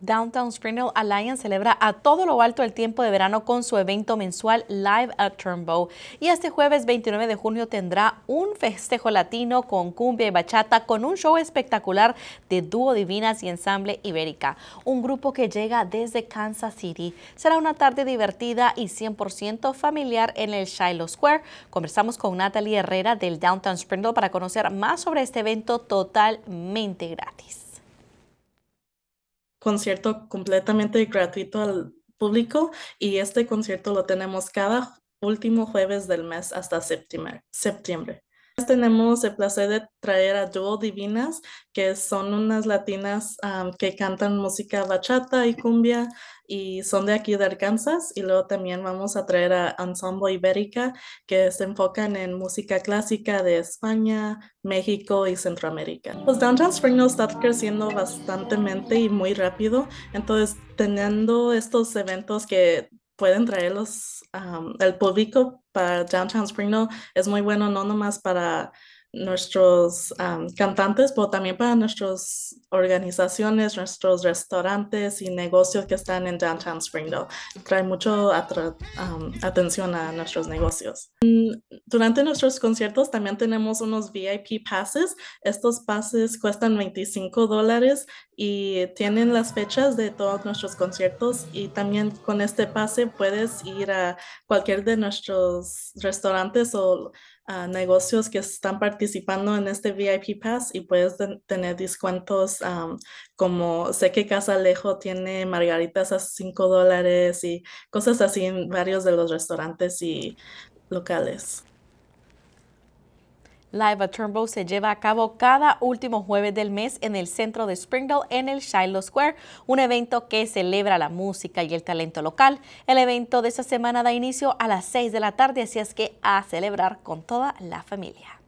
Downtown Springdale Alliance celebra a todo lo alto el tiempo de verano con su evento mensual Live at Turnbow. Y este jueves 29 de junio tendrá un festejo latino con cumbia y bachata con un show espectacular de dúo divinas y ensamble ibérica. Un grupo que llega desde Kansas City. Será una tarde divertida y 100% familiar en el Shiloh Square. Conversamos con Natalie Herrera del Downtown Springdale para conocer más sobre este evento totalmente gratis concierto completamente gratuito al público y este concierto lo tenemos cada último jueves del mes hasta septiembre. Tenemos el placer de traer a Duo Divinas, que son unas latinas que cantan música bachata y cumbia y son de aquí de Arkansas. Y luego también vamos a traer a Ensemble Ibérica, que se enfocan en música clásica de España, México y Centroamérica. Pues Downtown Spring está creciendo bastante y muy rápido. Entonces, teniendo estos eventos que pueden traerlos el público para Downtown Spring, es muy bueno no nomás para nuestros cantantes, pero también para nuestras organizaciones, nuestros restaurantes y negocios que están en Downtown Springdale. Trae mucho atención a nuestros negocios. Mm, durante nuestros conciertos también tenemos unos VIP passes. Estos pases cuestan 25 dólares y tienen las fechas de todos nuestros conciertos y también con este pase puedes ir a cualquier de nuestros restaurantes o ah, negocios que están participando participando en este VIP Pass y puedes tener descuentos como sé que Casa Lejos tiene margaritas a 5 dólares y cosas así en varios de los restaurantes y locales. Live at Turnbow se lleva a cabo cada último jueves del mes en el centro de Springdale en el Shiloh Square, un evento que celebra la música y el talento local. El evento de esta semana da inicio a las 6 de la tarde, así es que a celebrar con toda la familia.